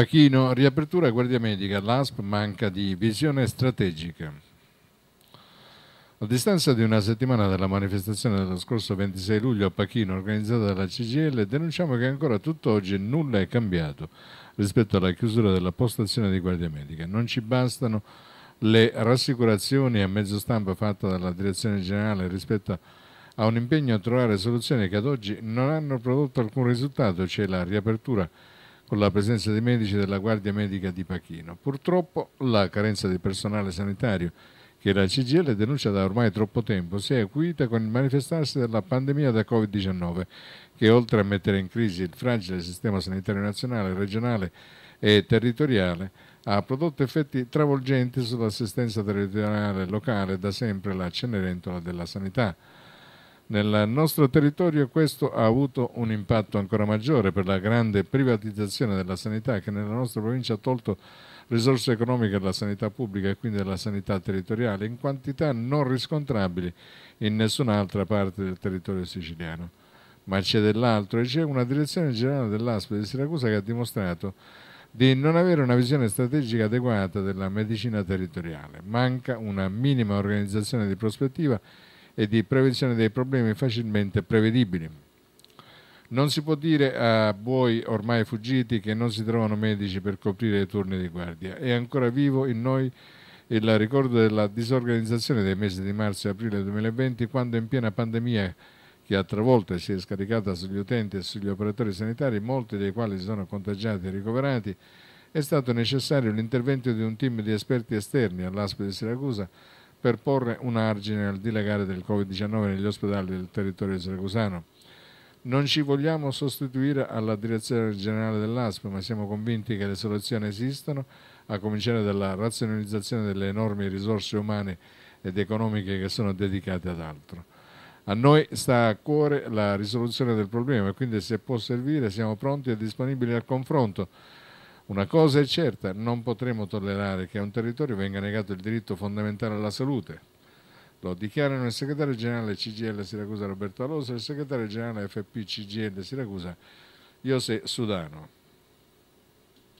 Pachino, riapertura guardia medica, l'ASP manca di visione strategica. A distanza di una settimana dalla manifestazione dello scorso 26 luglio a Pachino organizzata dalla CGL, denunciamo che ancora tutt'oggi nulla è cambiato rispetto alla chiusura della postazione di guardia medica. Non ci bastano le rassicurazioni a mezzo stampa fatte dalla direzione generale rispetto a un impegno a trovare soluzioni che ad oggi non hanno prodotto alcun risultato, c'è la riapertura con la presenza dei medici della Guardia Medica di Pachino. Purtroppo la carenza di personale sanitario che la CGL denuncia da ormai troppo tempo si è acuita con il manifestarsi della pandemia da Covid-19 che oltre a mettere in crisi il fragile sistema sanitario nazionale, regionale e territoriale ha prodotto effetti travolgenti sull'assistenza territoriale locale da sempre la Cenerentola della sanità. Nel nostro territorio questo ha avuto un impatto ancora maggiore per la grande privatizzazione della sanità che nella nostra provincia ha tolto risorse economiche alla sanità pubblica e quindi alla sanità territoriale in quantità non riscontrabili in nessun'altra parte del territorio siciliano. Ma c'è dell'altro e c'è una direzione generale dell'ASP di Siracusa che ha dimostrato di non avere una visione strategica adeguata della medicina territoriale. Manca una minima organizzazione di prospettiva e di prevenzione dei problemi facilmente prevedibili. Non si può dire a buoi ormai fuggiti che non si trovano medici per coprire i turni di guardia. È ancora vivo in noi il ricordo della disorganizzazione dei mesi di marzo e aprile 2020, quando in piena pandemia che a tre volte si è scaricata sugli utenti e sugli operatori sanitari, molti dei quali si sono contagiati e ricoverati, è stato necessario l'intervento di un team di esperti esterni all'ASP di Siracusa per porre un argine al dilagare del Covid-19 negli ospedali del territorio siracusano. Non ci vogliamo sostituire alla direzione generale dell'ASP, ma siamo convinti che le soluzioni esistano, a cominciare dalla razionalizzazione delle enormi risorse umane ed economiche che sono dedicate ad altro. A noi sta a cuore la risoluzione del problema e quindi se può servire siamo pronti e disponibili al confronto una cosa è certa, non potremo tollerare che a un territorio venga negato il diritto fondamentale alla salute. Lo dichiarano il segretario generale CGL Siracusa Roberto Alonso e il segretario generale FP CGL Siracusa Iose Sudano.